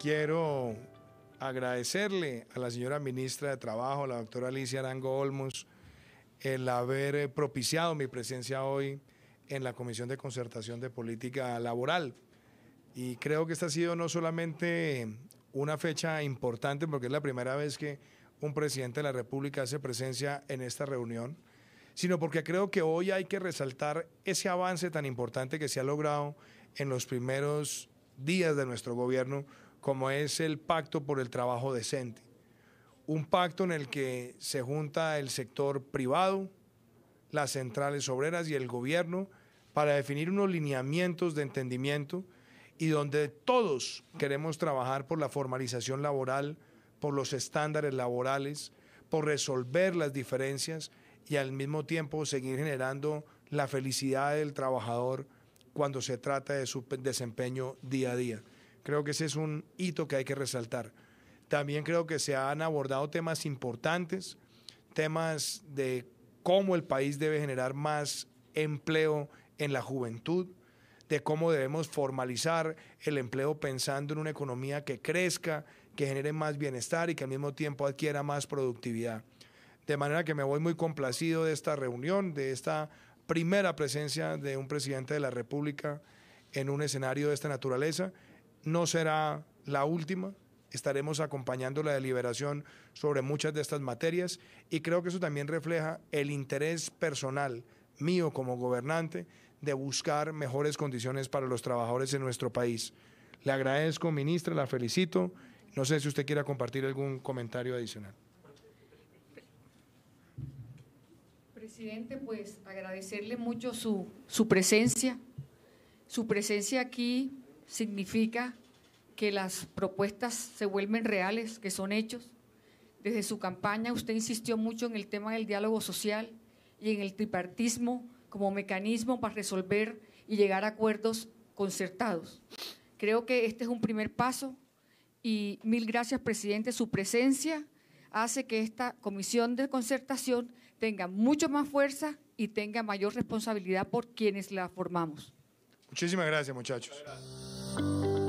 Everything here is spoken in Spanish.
quiero agradecerle a la señora ministra de Trabajo, la doctora Alicia Arango Olmos, el haber eh, propiciado mi presencia hoy en la Comisión de Concertación de Política Laboral. Y creo que esta ha sido no solamente una fecha importante, porque es la primera vez que un presidente de la República hace presencia en esta reunión, sino porque creo que hoy hay que resaltar ese avance tan importante que se ha logrado en los primeros días de nuestro gobierno, como es el pacto por el trabajo decente. Un pacto en el que se junta el sector privado, las centrales obreras y el gobierno para definir unos lineamientos de entendimiento y donde todos queremos trabajar por la formalización laboral, por los estándares laborales, por resolver las diferencias y al mismo tiempo seguir generando la felicidad del trabajador cuando se trata de su desempeño día a día. Creo que ese es un hito que hay que resaltar. También creo que se han abordado temas importantes, temas de cómo el país debe generar más empleo en la juventud, de cómo debemos formalizar el empleo pensando en una economía que crezca, que genere más bienestar y que al mismo tiempo adquiera más productividad. De manera que me voy muy complacido de esta reunión, de esta primera presencia de un presidente de la República en un escenario de esta naturaleza. No será la última. Estaremos acompañando la deliberación sobre muchas de estas materias y creo que eso también refleja el interés personal mío como gobernante de buscar mejores condiciones para los trabajadores en nuestro país. Le agradezco, ministra, la felicito. No sé si usted quiera compartir algún comentario adicional. Presidente, pues agradecerle mucho su, su presencia. Su presencia aquí significa que las propuestas se vuelven reales, que son hechos. Desde su campaña usted insistió mucho en el tema del diálogo social y en el tripartismo como mecanismo para resolver y llegar a acuerdos concertados. Creo que este es un primer paso y mil gracias, presidente. Su presencia hace que esta comisión de concertación tenga mucho más fuerza y tenga mayor responsabilidad por quienes la formamos. Muchísimas gracias, muchachos.